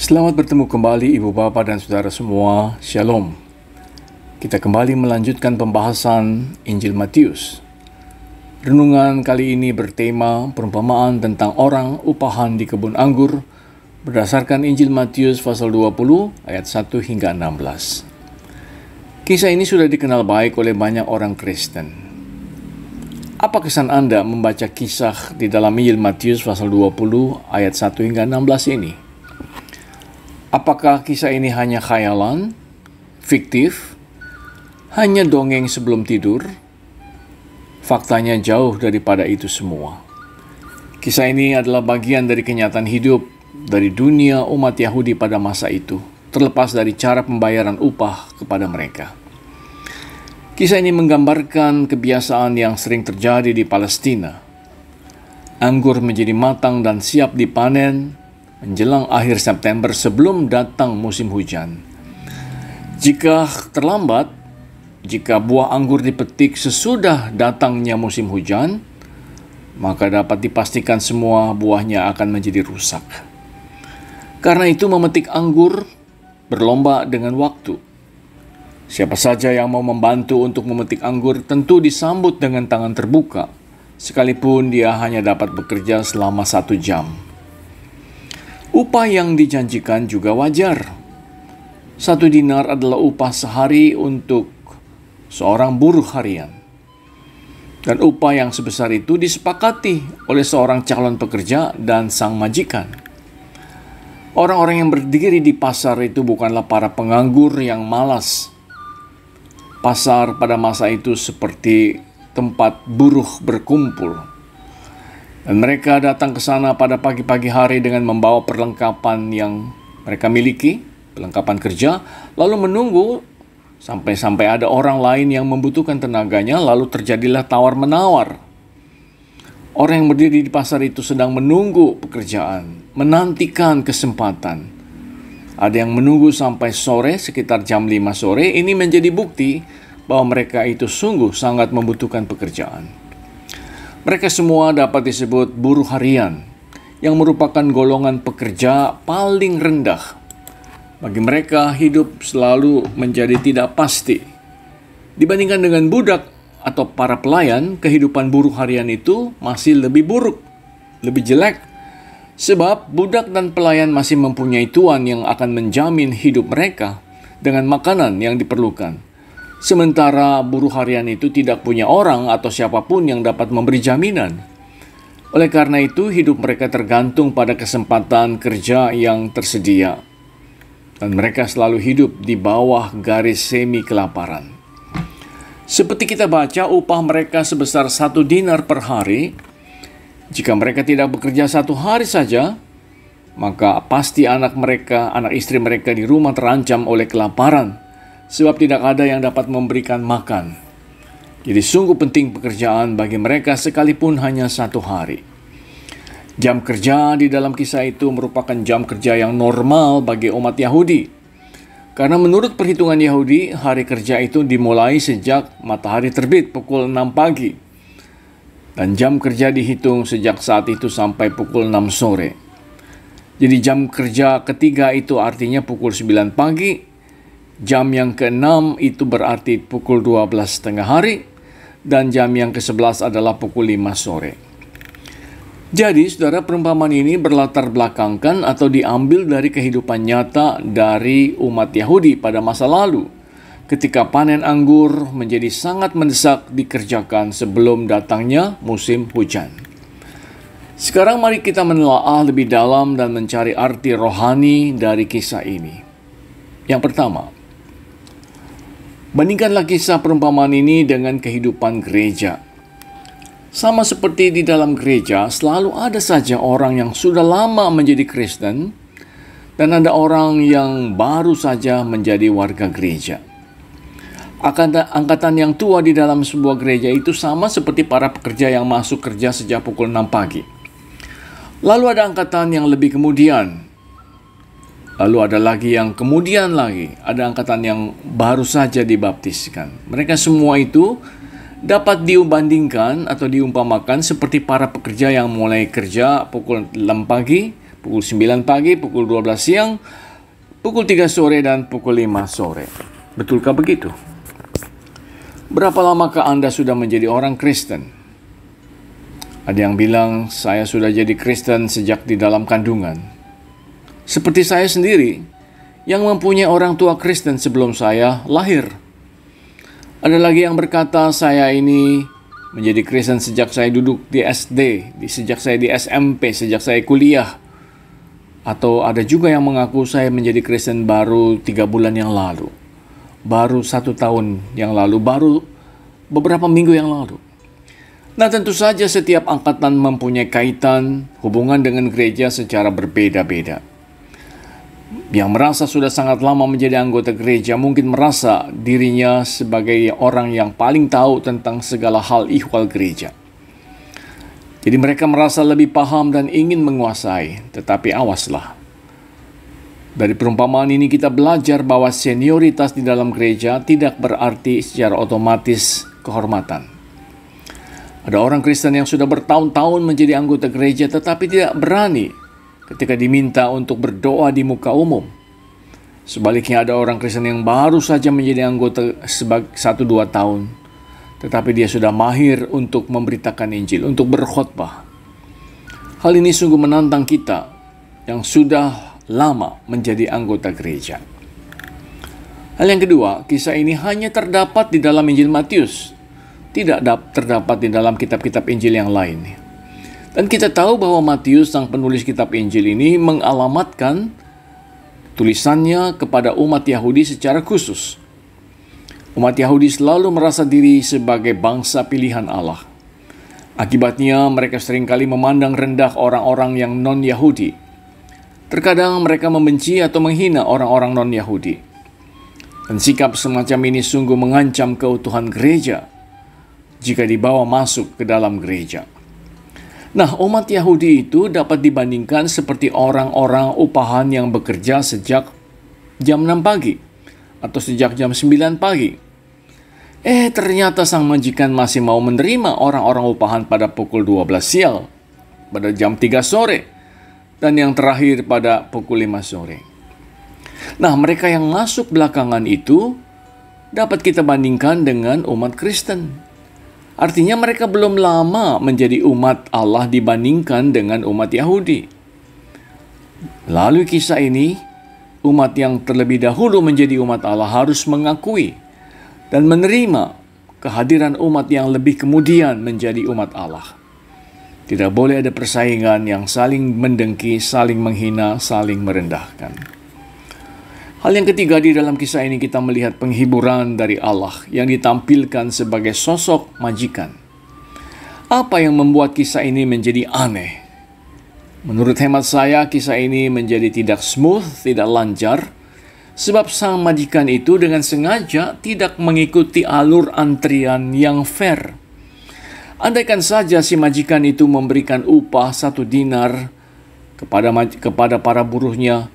Selamat bertemu kembali Ibu Bapak dan Saudara semua. Shalom. Kita kembali melanjutkan pembahasan Injil Matius. Renungan kali ini bertema perumpamaan tentang orang upahan di kebun anggur berdasarkan Injil Matius pasal 20 ayat 1 hingga 16. Kisah ini sudah dikenal baik oleh banyak orang Kristen. Apa kesan Anda membaca kisah di dalam Injil Matius pasal 20 ayat 1 hingga 16 ini? Apakah kisah ini hanya khayalan, fiktif, hanya dongeng sebelum tidur? Faktanya jauh daripada itu semua. Kisah ini adalah bagian dari kenyataan hidup dari dunia umat Yahudi pada masa itu, terlepas dari cara pembayaran upah kepada mereka. Kisah ini menggambarkan kebiasaan yang sering terjadi di Palestina. Anggur menjadi matang dan siap dipanen menjelang akhir September sebelum datang musim hujan. Jika terlambat, jika buah anggur dipetik sesudah datangnya musim hujan, maka dapat dipastikan semua buahnya akan menjadi rusak. Karena itu memetik anggur berlomba dengan waktu. Siapa saja yang mau membantu untuk memetik anggur tentu disambut dengan tangan terbuka, sekalipun dia hanya dapat bekerja selama satu jam. Upah yang dijanjikan juga wajar. Satu dinar adalah upah sehari untuk seorang buruh harian. Dan upah yang sebesar itu disepakati oleh seorang calon pekerja dan sang majikan. Orang-orang yang berdiri di pasar itu bukanlah para penganggur yang malas. Pasar pada masa itu seperti tempat buruh berkumpul dan mereka datang ke sana pada pagi-pagi hari dengan membawa perlengkapan yang mereka miliki, perlengkapan kerja, lalu menunggu sampai-sampai ada orang lain yang membutuhkan tenaganya, lalu terjadilah tawar-menawar. Orang yang berdiri di pasar itu sedang menunggu pekerjaan, menantikan kesempatan. Ada yang menunggu sampai sore sekitar jam 5 sore, ini menjadi bukti bahwa mereka itu sungguh sangat membutuhkan pekerjaan. Mereka semua dapat disebut buruh harian, yang merupakan golongan pekerja paling rendah. Bagi mereka, hidup selalu menjadi tidak pasti. Dibandingkan dengan budak atau para pelayan, kehidupan buruh harian itu masih lebih buruk, lebih jelek, sebab budak dan pelayan masih mempunyai tuan yang akan menjamin hidup mereka dengan makanan yang diperlukan. Sementara buruh harian itu tidak punya orang atau siapapun yang dapat memberi jaminan. Oleh karena itu, hidup mereka tergantung pada kesempatan kerja yang tersedia. Dan mereka selalu hidup di bawah garis semi kelaparan. Seperti kita baca, upah mereka sebesar satu dinar per hari. Jika mereka tidak bekerja satu hari saja, maka pasti anak mereka, anak istri mereka di rumah terancam oleh kelaparan sebab tidak ada yang dapat memberikan makan. Jadi sungguh penting pekerjaan bagi mereka sekalipun hanya satu hari. Jam kerja di dalam kisah itu merupakan jam kerja yang normal bagi umat Yahudi. Karena menurut perhitungan Yahudi, hari kerja itu dimulai sejak matahari terbit pukul 6 pagi. Dan jam kerja dihitung sejak saat itu sampai pukul 6 sore. Jadi jam kerja ketiga itu artinya pukul 9 pagi Jam yang ke-6 itu berarti pukul 12 tengah hari dan jam yang ke-11 adalah pukul 5 sore. Jadi, saudara, perumpamaan ini berlatar belakangkan atau diambil dari kehidupan nyata dari umat Yahudi pada masa lalu, ketika panen anggur menjadi sangat mendesak dikerjakan sebelum datangnya musim hujan. Sekarang mari kita menelaah lebih dalam dan mencari arti rohani dari kisah ini. Yang pertama, Bandingkanlah kisah perumpamaan ini dengan kehidupan gereja. Sama seperti di dalam gereja, selalu ada saja orang yang sudah lama menjadi Kristen dan ada orang yang baru saja menjadi warga gereja. Angkatan yang tua di dalam sebuah gereja itu sama seperti para pekerja yang masuk kerja sejak pukul 6 pagi. Lalu ada angkatan yang lebih kemudian, Lalu ada lagi yang kemudian lagi, ada angkatan yang baru saja dibaptiskan. Mereka semua itu dapat diubandingkan atau diumpamakan seperti para pekerja yang mulai kerja pukul 6 pagi, pukul 9 pagi, pukul 12 siang, pukul 3 sore dan pukul 5 sore. Betulkah begitu? Berapa lamakah Anda sudah menjadi orang Kristen? Ada yang bilang saya sudah jadi Kristen sejak di dalam kandungan. Seperti saya sendiri, yang mempunyai orang tua Kristen sebelum saya lahir. Ada lagi yang berkata saya ini menjadi Kristen sejak saya duduk di SD, di sejak saya di SMP, sejak saya kuliah. Atau ada juga yang mengaku saya menjadi Kristen baru tiga bulan yang lalu, baru satu tahun yang lalu, baru beberapa minggu yang lalu. Nah, tentu saja setiap angkatan mempunyai kaitan hubungan dengan gereja secara berbeda-beda yang merasa sudah sangat lama menjadi anggota gereja mungkin merasa dirinya sebagai orang yang paling tahu tentang segala hal ihwal gereja. Jadi mereka merasa lebih paham dan ingin menguasai, tetapi awaslah. Dari perumpamaan ini kita belajar bahwa senioritas di dalam gereja tidak berarti secara otomatis kehormatan. Ada orang Kristen yang sudah bertahun-tahun menjadi anggota gereja tetapi tidak berani ketika diminta untuk berdoa di muka umum. Sebaliknya ada orang Kristen yang baru saja menjadi anggota satu dua tahun, tetapi dia sudah mahir untuk memberitakan Injil, untuk berkhotbah. Hal ini sungguh menantang kita yang sudah lama menjadi anggota gereja. Hal yang kedua, kisah ini hanya terdapat di dalam Injil Matius, tidak terdapat di dalam kitab-kitab Injil yang lain. Dan kita tahu bahwa Matius sang penulis kitab Injil ini mengalamatkan tulisannya kepada umat Yahudi secara khusus. Umat Yahudi selalu merasa diri sebagai bangsa pilihan Allah. Akibatnya mereka seringkali memandang rendah orang-orang yang non-Yahudi. Terkadang mereka membenci atau menghina orang-orang non-Yahudi. Dan sikap semacam ini sungguh mengancam keutuhan gereja jika dibawa masuk ke dalam gereja. Nah, umat Yahudi itu dapat dibandingkan seperti orang-orang upahan yang bekerja sejak jam 6 pagi atau sejak jam 9 pagi. Eh, ternyata sang majikan masih mau menerima orang-orang upahan pada pukul 12 siang, pada jam 3 sore, dan yang terakhir pada pukul 5 sore. Nah, mereka yang masuk belakangan itu dapat kita bandingkan dengan umat Kristen Artinya mereka belum lama menjadi umat Allah dibandingkan dengan umat Yahudi. Lalu kisah ini, umat yang terlebih dahulu menjadi umat Allah harus mengakui dan menerima kehadiran umat yang lebih kemudian menjadi umat Allah. Tidak boleh ada persaingan yang saling mendengki, saling menghina, saling merendahkan. Hal yang ketiga di dalam kisah ini kita melihat penghiburan dari Allah yang ditampilkan sebagai sosok majikan. Apa yang membuat kisah ini menjadi aneh? Menurut hemat saya, kisah ini menjadi tidak smooth, tidak lancar, sebab sang majikan itu dengan sengaja tidak mengikuti alur antrian yang fair. Andaikan saja si majikan itu memberikan upah satu dinar kepada kepada para buruhnya,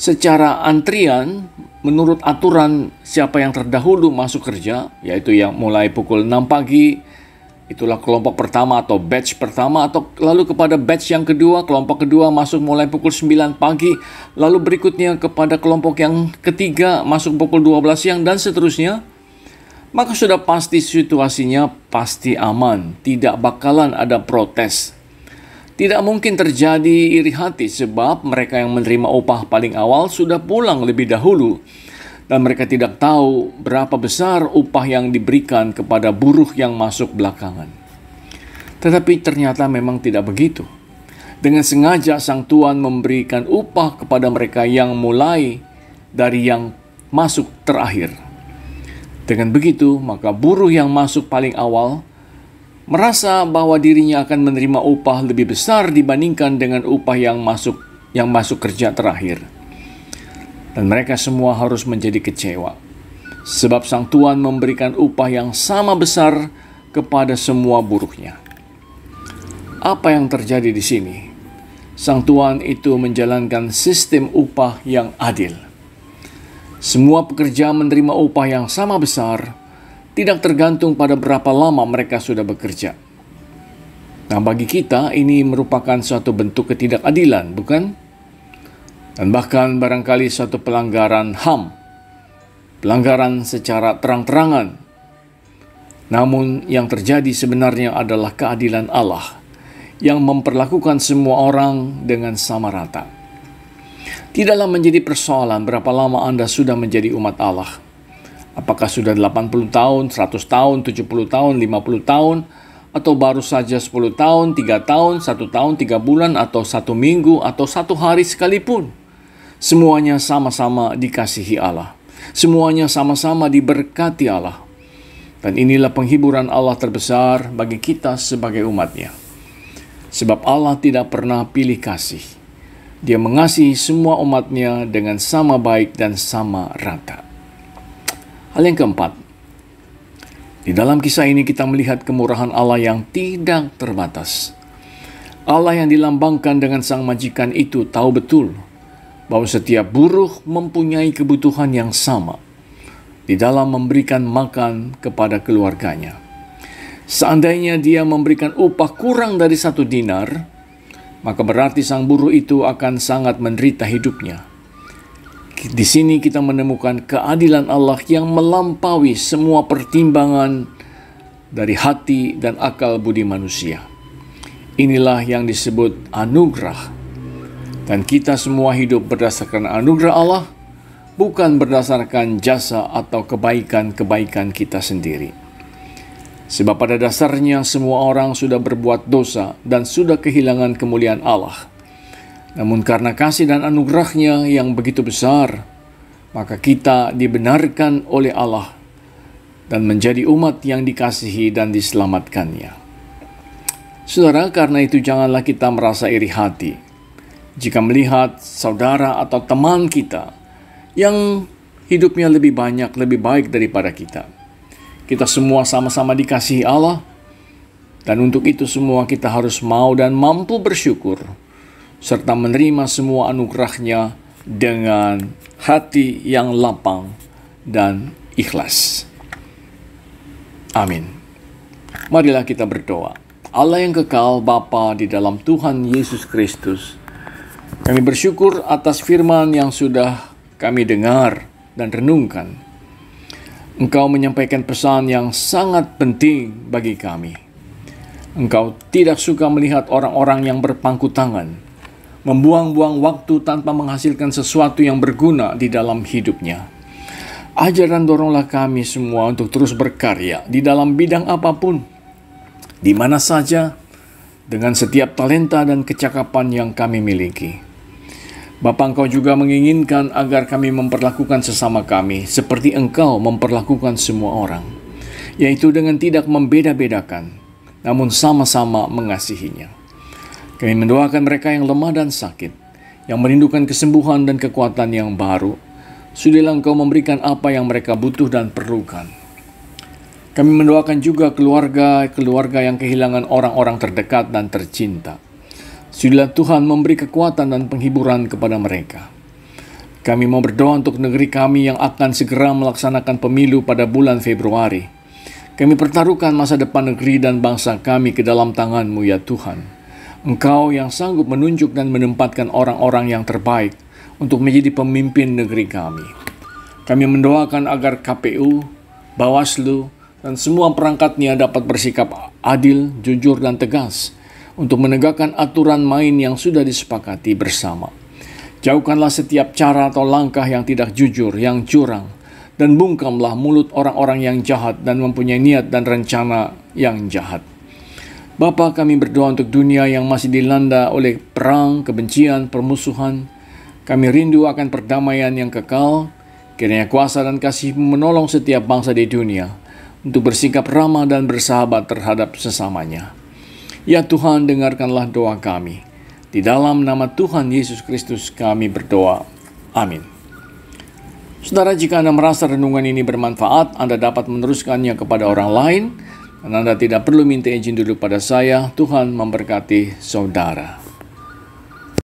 secara antrian menurut aturan siapa yang terdahulu masuk kerja yaitu yang mulai pukul 6 pagi itulah kelompok pertama atau batch pertama atau lalu kepada batch yang kedua kelompok kedua masuk mulai pukul 9 pagi lalu berikutnya kepada kelompok yang ketiga masuk pukul 12 siang dan seterusnya maka sudah pasti situasinya pasti aman tidak bakalan ada protes tidak mungkin terjadi iri hati sebab mereka yang menerima upah paling awal sudah pulang lebih dahulu dan mereka tidak tahu berapa besar upah yang diberikan kepada buruh yang masuk belakangan. Tetapi ternyata memang tidak begitu. Dengan sengaja sang tuan memberikan upah kepada mereka yang mulai dari yang masuk terakhir. Dengan begitu, maka buruh yang masuk paling awal merasa bahwa dirinya akan menerima upah lebih besar dibandingkan dengan upah yang masuk yang masuk kerja terakhir. Dan mereka semua harus menjadi kecewa. Sebab sang tuan memberikan upah yang sama besar kepada semua buruhnya. Apa yang terjadi di sini? Sang tuan itu menjalankan sistem upah yang adil. Semua pekerja menerima upah yang sama besar, tidak tergantung pada berapa lama mereka sudah bekerja. Nah, bagi kita ini merupakan suatu bentuk ketidakadilan, bukan? Dan bahkan barangkali suatu pelanggaran HAM, pelanggaran secara terang-terangan. Namun yang terjadi sebenarnya adalah keadilan Allah yang memperlakukan semua orang dengan sama rata. Tidaklah menjadi persoalan berapa lama Anda sudah menjadi umat Allah Apakah sudah 80 tahun, 100 tahun, 70 tahun, 50 tahun, atau baru saja 10 tahun, 3 tahun, 1 tahun, 3 bulan, atau 1 minggu, atau 1 hari sekalipun. Semuanya sama-sama dikasihi Allah. Semuanya sama-sama diberkati Allah. Dan inilah penghiburan Allah terbesar bagi kita sebagai umatnya. Sebab Allah tidak pernah pilih kasih. Dia mengasihi semua umatnya dengan sama baik dan sama rata. Hal yang keempat, di dalam kisah ini kita melihat kemurahan Allah yang tidak terbatas. Allah yang dilambangkan dengan sang majikan itu tahu betul bahwa setiap buruh mempunyai kebutuhan yang sama di dalam memberikan makan kepada keluarganya. Seandainya dia memberikan upah kurang dari satu dinar, maka berarti sang buruh itu akan sangat menderita hidupnya. Di sini kita menemukan keadilan Allah yang melampaui semua pertimbangan dari hati dan akal budi manusia. Inilah yang disebut anugerah. Dan kita semua hidup berdasarkan anugerah Allah, bukan berdasarkan jasa atau kebaikan-kebaikan kita sendiri. Sebab pada dasarnya semua orang sudah berbuat dosa dan sudah kehilangan kemuliaan Allah. Namun karena kasih dan anugerahnya yang begitu besar, maka kita dibenarkan oleh Allah dan menjadi umat yang dikasihi dan diselamatkannya. Saudara, karena itu janganlah kita merasa iri hati jika melihat saudara atau teman kita yang hidupnya lebih banyak, lebih baik daripada kita. Kita semua sama-sama dikasihi Allah, dan untuk itu semua kita harus mau dan mampu bersyukur serta menerima semua anugerahnya dengan hati yang lapang dan ikhlas. Amin. Marilah kita berdoa. Allah yang kekal Bapa di dalam Tuhan Yesus Kristus. Kami bersyukur atas firman yang sudah kami dengar dan renungkan. Engkau menyampaikan pesan yang sangat penting bagi kami. Engkau tidak suka melihat orang-orang yang berpangku tangan, membuang-buang waktu tanpa menghasilkan sesuatu yang berguna di dalam hidupnya. Ajaran doronglah kami semua untuk terus berkarya di dalam bidang apapun, di mana saja, dengan setiap talenta dan kecakapan yang kami miliki. Bapak Engkau juga menginginkan agar kami memperlakukan sesama kami seperti Engkau memperlakukan semua orang, yaitu dengan tidak membeda-bedakan, namun sama-sama mengasihinya. Kami mendoakan mereka yang lemah dan sakit, yang merindukan kesembuhan dan kekuatan yang baru. Sudahlah engkau memberikan apa yang mereka butuh dan perlukan. Kami mendoakan juga keluarga-keluarga yang kehilangan orang-orang terdekat dan tercinta. Sudahlah Tuhan memberi kekuatan dan penghiburan kepada mereka. Kami mau berdoa untuk negeri kami yang akan segera melaksanakan pemilu pada bulan Februari. Kami pertaruhkan masa depan negeri dan bangsa kami ke dalam tanganmu ya Tuhan. Engkau yang sanggup menunjuk dan menempatkan orang-orang yang terbaik untuk menjadi pemimpin negeri kami. Kami mendoakan agar KPU, Bawaslu, dan semua perangkatnya dapat bersikap adil, jujur, dan tegas untuk menegakkan aturan main yang sudah disepakati bersama. Jauhkanlah setiap cara atau langkah yang tidak jujur, yang curang, dan bungkamlah mulut orang-orang yang jahat dan mempunyai niat dan rencana yang jahat. Bapa kami berdoa untuk dunia yang masih dilanda oleh perang, kebencian, permusuhan. Kami rindu akan perdamaian yang kekal. Kiranya kuasa dan kasih menolong setiap bangsa di dunia untuk bersikap ramah dan bersahabat terhadap sesamanya. Ya Tuhan, dengarkanlah doa kami. Di dalam nama Tuhan Yesus Kristus kami berdoa. Amin. Saudara, jika Anda merasa renungan ini bermanfaat, Anda dapat meneruskannya kepada orang lain anda tidak perlu minta izin dulu pada saya, Tuhan memberkati saudara.